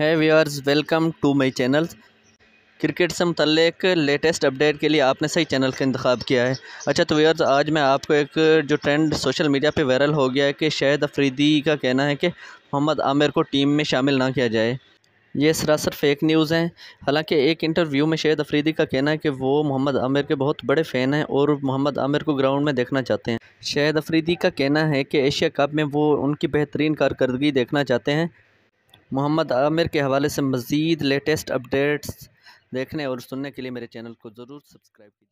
है viewers welcome to my channel cricket से मतलब लेटेस्ट अपडेट के लिए आपने सही चैनल का इंतखब किया है अच्छा तो व्यूअर्स आज मैं आपको एक जो ट्रेंड सोशल मीडिया पे वायरल हो गया है कि शाहिद अफरीदी का कहना है कि मोहम्मद आमिर को टीम में शामिल ना किया जाए ये सरासर फेक न्यूज़ हैं हालांकि एक इंटरव्यू में शहद अफरीदी का कहना है कि वो मोहम्मद आमिर के बहुत बड़े फ़ैन हैं और मोहम्मद आमिर को ग्राउंड में देखना चाहते हैं शहद अफरीदी का कहना है कि एशिया कप में वो उनकी बेहतरीन कारकर्दगी देखना चाहते हैं मोहम्मद आमिर के हवाले से मज़ीद लेटेस्ट अपडेट्स देखने और सुनने के लिए मेरे चैनल को ज़रूर सब्सक्राइब कीजिए